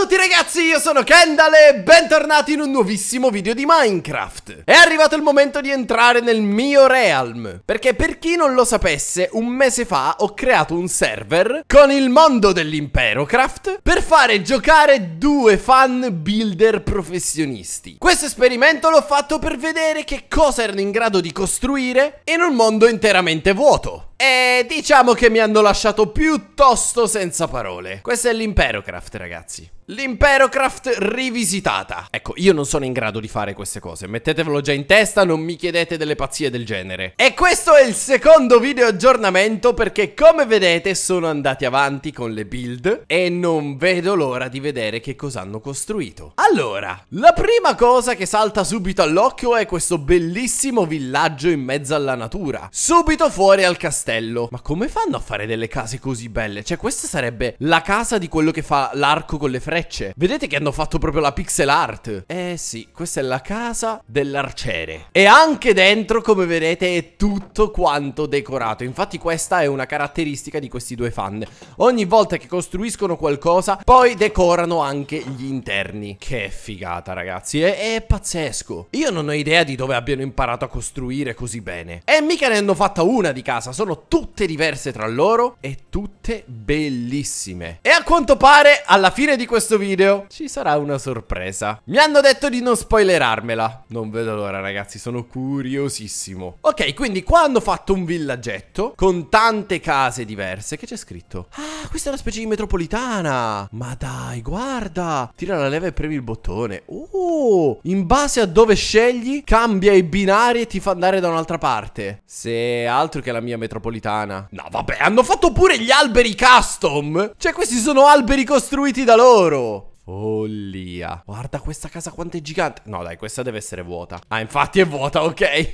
a tutti ragazzi, io sono Kendall e bentornati in un nuovissimo video di Minecraft È arrivato il momento di entrare nel mio realm Perché per chi non lo sapesse, un mese fa ho creato un server con il mondo dell'Imperocraft Per fare giocare due fan builder professionisti Questo esperimento l'ho fatto per vedere che cosa erano in grado di costruire in un mondo interamente vuoto e diciamo che mi hanno lasciato piuttosto senza parole. Questo è l'Imperocraft, ragazzi. L'Imperocraft rivisitata. Ecco, io non sono in grado di fare queste cose. Mettetevelo già in testa, non mi chiedete delle pazzie del genere. E questo è il secondo video aggiornamento perché, come vedete, sono andati avanti con le build e non vedo l'ora di vedere che cosa hanno costruito. Allora, la prima cosa che salta subito all'occhio è questo bellissimo villaggio in mezzo alla natura, subito fuori al castello castello. Ma come fanno a fare delle case così belle? Cioè, questa sarebbe la casa di quello che fa l'arco con le frecce. Vedete che hanno fatto proprio la pixel art. Eh sì, questa è la casa dell'arciere. E anche dentro, come vedete, è tutto quanto decorato. Infatti questa è una caratteristica di questi due fan. Ogni volta che costruiscono qualcosa, poi decorano anche gli interni. Che figata, ragazzi. È, è pazzesco. Io non ho idea di dove abbiano imparato a costruire così bene. E mica ne hanno fatta una di casa, sono tutte diverse tra loro e tutte veramente bellissime. E a quanto pare, alla fine di questo video, ci sarà una sorpresa. Mi hanno detto di non spoilerarmela. Non vedo l'ora, ragazzi, sono curiosissimo. Ok, quindi qua hanno fatto un villaggetto con tante case diverse. Che c'è scritto? Ah, questa è una specie di metropolitana. Ma dai, guarda. Tira la leva e premi il bottone. Oh, in base a dove scegli, cambia i binari e ti fa andare da un'altra parte. Se altro che la mia metropolitana. No, vabbè, hanno fatto pure gli alberi alberi custom Cioè questi sono alberi costruiti da loro follia. Guarda questa casa quanto è gigante. No, dai, questa deve essere vuota. Ah, infatti è vuota, ok.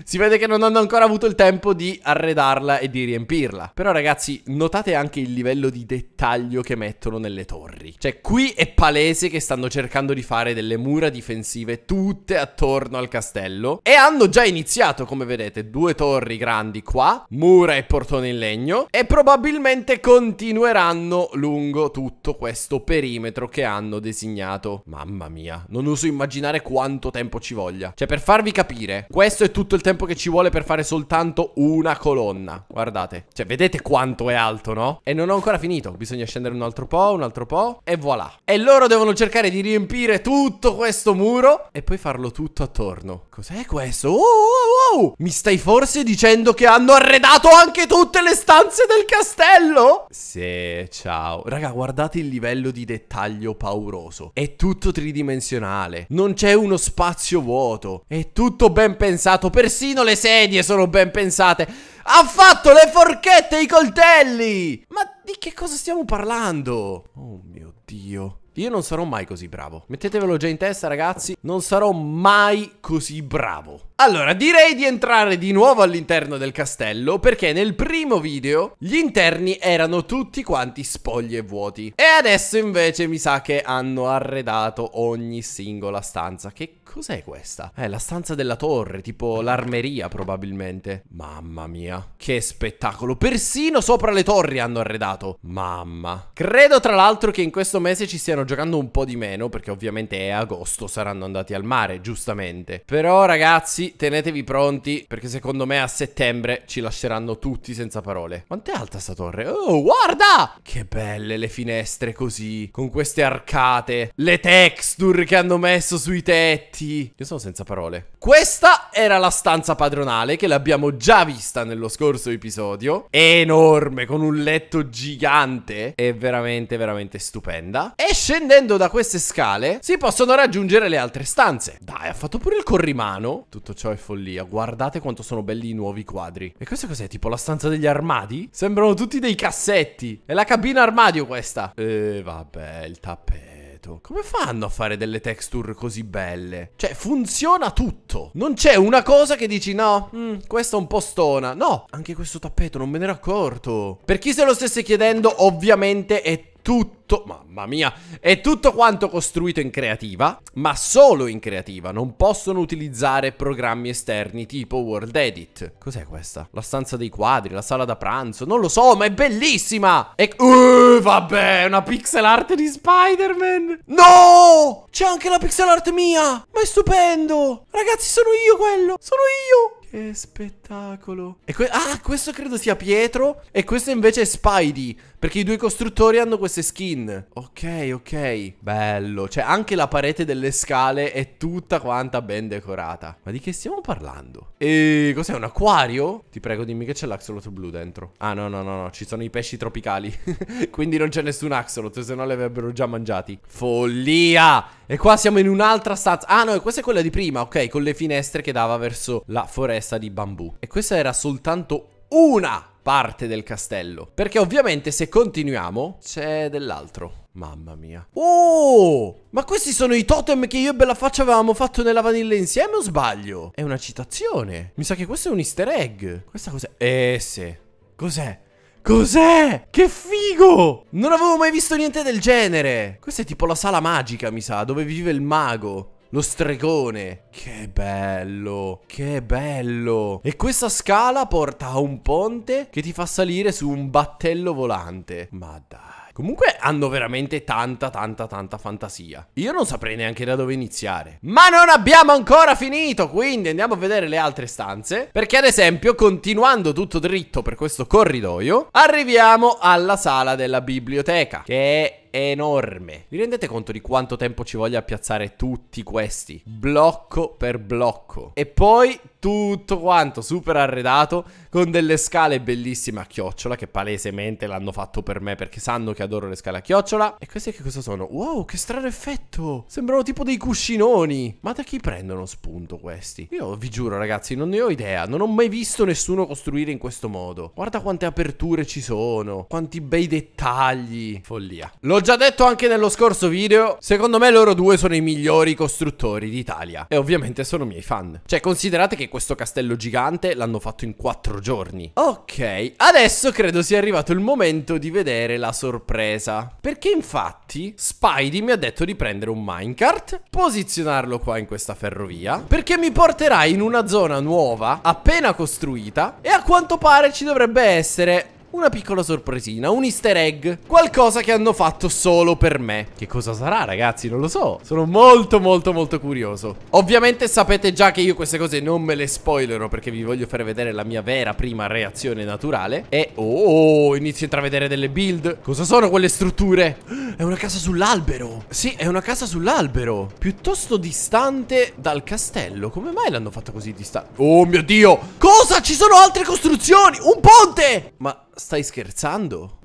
si vede che non hanno ancora avuto il tempo di arredarla e di riempirla. Però, ragazzi, notate anche il livello di dettaglio che mettono nelle torri. Cioè, qui è palese che stanno cercando di fare delle mura difensive tutte attorno al castello. E hanno già iniziato, come vedete, due torri grandi qua, mura e portone in legno. E probabilmente continueranno lungo tutto questo perimetro che che hanno designato. Mamma mia, non uso immaginare quanto tempo ci voglia. Cioè, per farvi capire, questo è tutto il tempo che ci vuole per fare soltanto una colonna. Guardate, cioè, vedete quanto è alto, no? E non ho ancora finito, bisogna scendere un altro po', un altro po', e voilà. E loro devono cercare di riempire tutto questo muro e poi farlo tutto attorno. Cos'è questo? Oh, oh, oh! oh! Mi stai forse dicendo che hanno arredato anche tutte le stanze del castello? Sì, ciao. Raga, guardate il livello di dettaglio cambio pauroso. È tutto tridimensionale, non c'è uno spazio vuoto, è tutto ben pensato, persino le sedie sono ben pensate. Ha fatto le forchette e i coltelli! Ma di che cosa stiamo parlando? Oh mio Dio. Io non sarò mai così bravo. Mettetevelo già in testa, ragazzi. Non sarò mai così bravo. Allora, direi di entrare di nuovo all'interno del castello perché nel primo video gli interni erano tutti quanti spogli e vuoti. E adesso invece mi sa che hanno arredato ogni singola stanza. Che Cos'è questa? È la stanza della torre, tipo l'armeria probabilmente. Mamma mia, che spettacolo. Persino sopra le torri hanno arredato. Mamma. Credo tra l'altro che in questo mese ci stiano giocando un po' di meno, perché ovviamente è agosto, saranno andati al mare, giustamente. Però ragazzi, tenetevi pronti, perché secondo me a settembre ci lasceranno tutti senza parole. Quanto è alta sta torre? Oh, guarda! Che belle le finestre così, con queste arcate, le texture che hanno messo sui tetti oggetti. Io sono senza parole. Questa era la stanza padronale che l'abbiamo già vista nello scorso episodio. È enorme, con un letto gigante. È veramente, veramente stupenda. E scendendo da queste scale si possono raggiungere le altre stanze. Dai, ha fatto pure il corrimano. Tutto ciò è follia. Guardate quanto sono belli i nuovi quadri. E questo cos'è? Tipo la stanza degli armadi? Sembrano tutti dei cassetti. È la cabina armadio questa. E eh, vabbè, il tappeto capito. Come fanno a fare delle texture così belle? Cioè, funziona tutto. Non c'è una cosa che dici no, mm, questa è un po' stona. No, anche questo tappeto non me ne ero accorto. Per chi se lo stesse chiedendo, ovviamente è tutto tutto, mamma mia, è tutto quanto costruito in creativa, ma solo in creativa, non possono utilizzare programmi esterni tipo World Edit. Cos'è questa? La stanza dei quadri, la sala da pranzo, non lo so, ma è bellissima! E... Uh, vabbè, una pixel art di Spider-Man! No! C'è anche la pixel art mia! Ma è stupendo! Ragazzi, sono io quello! Sono io! Che spettacolo. Que ah, questo credo sia Pietro. E questo invece è Spidey. Perché i due costruttori hanno queste skin green. Ok, ok. Bello. Cioè, anche la parete delle scale è tutta quanta ben decorata. Ma di che stiamo parlando? E cos'è un acquario? Ti prego, dimmi che c'è l'axolot blu dentro. Ah, no, no, no, no. Ci sono i pesci tropicali. Quindi non c'è nessun axolot, se no li avrebbero già mangiati. Follia! E qua siamo in un'altra stanza. Ah, no, questa è quella di prima, ok, con le finestre che dava verso la foresta di bambù. E questa era soltanto una parte del castello. Perché ovviamente se continuiamo c'è dell'altro. Mamma mia. Oh! Ma questi sono i totem che io e Bellafaccia avevamo fatto nella vanilla insieme o sbaglio? È una citazione. Mi sa che questo è un easter egg. Questa cos'è? Eh sì. Cos'è? Cos'è? Che figo! Non avevo mai visto niente del genere. Questa è tipo la sala magica, mi sa, dove vive il mago. Lo stregone. Che bello. Che bello. E questa scala porta a un ponte che ti fa salire su un battello volante. Ma dai. Comunque hanno veramente tanta, tanta, tanta fantasia. Io non saprei neanche da dove iniziare. Ma non abbiamo ancora finito, quindi andiamo a vedere le altre stanze. Perché ad esempio, continuando tutto dritto per questo corridoio, arriviamo alla sala della biblioteca, che è enorme. Vi rendete conto di quanto tempo ci voglia a piazzare tutti questi? Blocco per blocco. E poi tutto quanto super arredato con delle scale bellissime a chiocciola che palesemente l'hanno fatto per me perché sanno che adoro le scale a chiocciola. E queste che cosa sono? Wow, che strano effetto! Sembrano tipo dei cuscinoni. Ma da chi prendono spunto questi? Io vi giuro ragazzi, non ne ho idea. Non ho mai visto nessuno costruire in questo modo. Guarda quante aperture ci sono, quanti bei dettagli. Follia. L'ho già detto anche nello scorso video, secondo me loro due sono i migliori costruttori d'Italia. E ovviamente sono miei fan. Cioè, considerate che questo castello gigante l'hanno fatto in quattro giorni. Ok, adesso credo sia arrivato il momento di vedere la sorpresa. Perché infatti Spidey mi ha detto di prendere un minecart, posizionarlo qua in questa ferrovia, perché mi porterà in una zona nuova, appena costruita, e a quanto pare ci dovrebbe essere una piccola sorpresina, un easter egg, qualcosa che hanno fatto solo per me. Che cosa sarà ragazzi? Non lo so, sono molto molto molto curioso. Ovviamente sapete già che io queste cose non me le spoilerò perché vi voglio fare vedere la mia vera prima reazione naturale. E oh, oh, oh inizio a intravedere delle build. Cosa sono quelle strutture? È una casa sull'albero Sì, è una casa sull'albero Piuttosto distante dal castello Come mai l'hanno fatta così distante? Oh mio Dio Cosa? Ci sono altre costruzioni Un ponte Ma stai scherzando?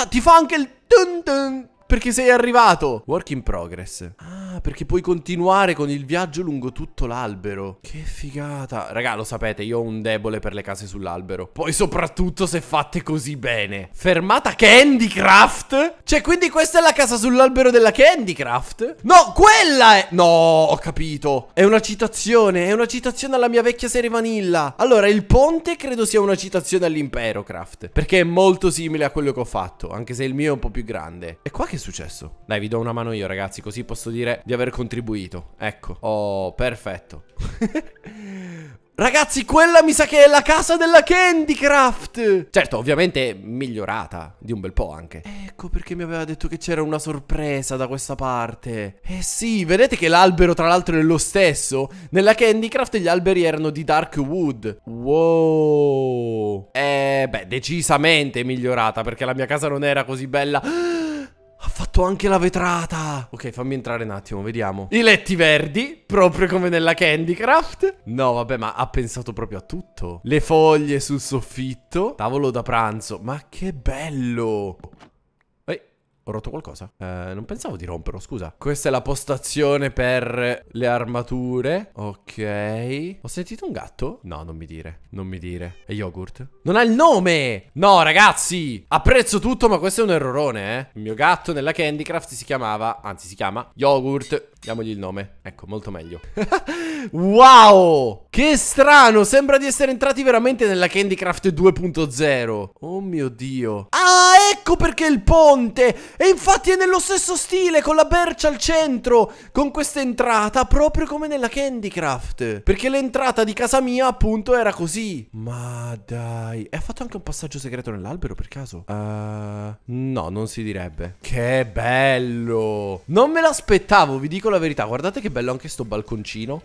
Ah, ti fa anche il dun dun Perché sei arrivato Work in progress Ah Ah, perché puoi continuare con il viaggio lungo tutto l'albero. Che figata. Raga, lo sapete, io ho un debole per le case sull'albero. Poi soprattutto se fatte così bene. Fermata Candycraft? Cioè, quindi questa è la casa sull'albero della Candycraft? No, quella è... No, ho capito. È una citazione, è una citazione alla mia vecchia serie Vanilla. Allora, il ponte credo sia una citazione all'impero Craft. Perché è molto simile a quello che ho fatto, anche se il mio è un po' più grande. E qua che è successo? Dai, vi do una mano io, ragazzi, così posso dire di aver contribuito. Ecco. Oh, perfetto. Ragazzi, quella mi sa che è la casa della Candycraft! Certo, ovviamente migliorata, di un bel po' anche. Ecco perché mi aveva detto che c'era una sorpresa da questa parte. Eh sì, vedete che l'albero tra l'altro è lo stesso? Nella Candycraft gli alberi erano di Dark Wood. Wow! Eh, beh, decisamente migliorata, perché la mia casa non era così bella. fatto anche la vetrata. Ok, fammi entrare un attimo, vediamo. I letti verdi, proprio come nella Candycraft. No, vabbè, ma ha pensato proprio a tutto. Le foglie sul soffitto, tavolo da pranzo. Ma che bello! Ho rotto qualcosa? Eh, non pensavo di romperlo, scusa. Questa è la postazione per le armature. Ok. Ho sentito un gatto? No, non mi dire. Non mi dire. È yogurt? Non ha il nome! No, ragazzi! Apprezzo tutto, ma questo è un errorone, eh. Il mio gatto nella Candycraft si chiamava... Anzi, si chiama yogurt. Diamogli il nome. Ecco, molto meglio. wow! Che strano! Sembra di essere entrati veramente nella Candycraft 2.0. Oh mio Dio. Ah, ecco perché il ponte! E infatti è nello stesso stile, con la bercia al centro, con questa entrata, proprio come nella Candy Craft. Perché l'entrata di casa mia, appunto, era così. Ma dai. E ha fatto anche un passaggio segreto nell'albero, per caso? Uh, no, non si direbbe. Che bello. Non me l'aspettavo, vi dico la verità. Guardate che bello anche sto balconcino.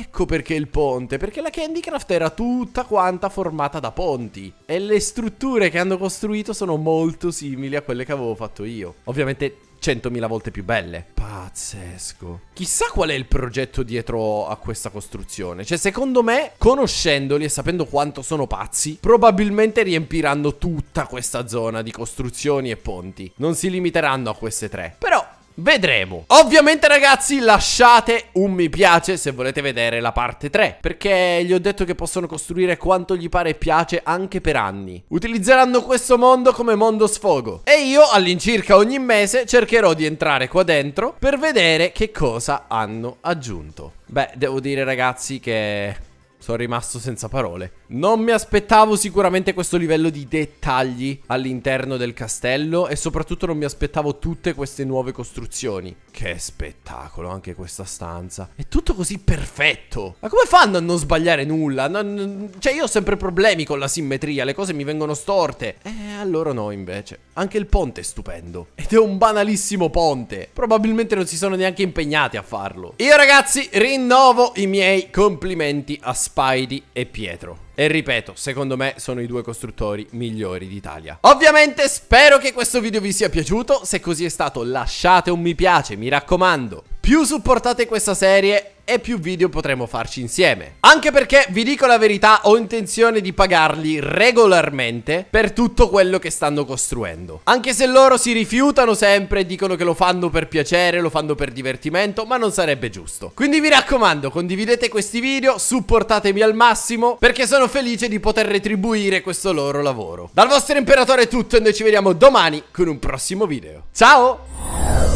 Ecco perché il ponte, perché la Candycraft era tutta quanta formata da ponti. E le strutture che hanno costruito sono molto simili a quelle che avevo fatto io. Ovviamente 100.000 volte più belle. Pazzesco. Chissà qual è il progetto dietro a questa costruzione. Cioè, secondo me, conoscendoli e sapendo quanto sono pazzi, probabilmente riempiranno tutta questa zona di costruzioni e ponti. Non si limiteranno a queste tre. Però Vedremo Ovviamente ragazzi lasciate un mi piace se volete vedere la parte 3 Perché gli ho detto che possono costruire quanto gli pare e piace anche per anni Utilizzeranno questo mondo come mondo sfogo E io all'incirca ogni mese cercherò di entrare qua dentro Per vedere che cosa hanno aggiunto Beh devo dire ragazzi che sono rimasto senza parole. Non mi aspettavo sicuramente questo livello di dettagli all'interno del castello e soprattutto non mi aspettavo tutte queste nuove costruzioni. Che spettacolo anche questa stanza. È tutto così perfetto. Ma come fanno a non sbagliare nulla? Non... Cioè io ho sempre problemi con la simmetria, le cose mi vengono storte. Eh, allora no invece. Anche il ponte è stupendo. Ed è un banalissimo ponte. Probabilmente non si sono neanche impegnati a farlo. Io ragazzi rinnovo i miei complimenti a Spidey e Pietro. E ripeto, secondo me sono i due costruttori migliori d'Italia. Ovviamente spero che questo video vi sia piaciuto, se così è stato lasciate un mi piace, mi raccomando più supportate questa serie e più video potremo farci insieme. Anche perché, vi dico la verità, ho intenzione di pagarli regolarmente per tutto quello che stanno costruendo. Anche se loro si rifiutano sempre, dicono che lo fanno per piacere, lo fanno per divertimento, ma non sarebbe giusto. Quindi vi raccomando, condividete questi video, supportatemi al massimo, perché sono felice di poter retribuire questo loro lavoro. Dal vostro imperatore è tutto e noi ci vediamo domani con un prossimo video. Ciao!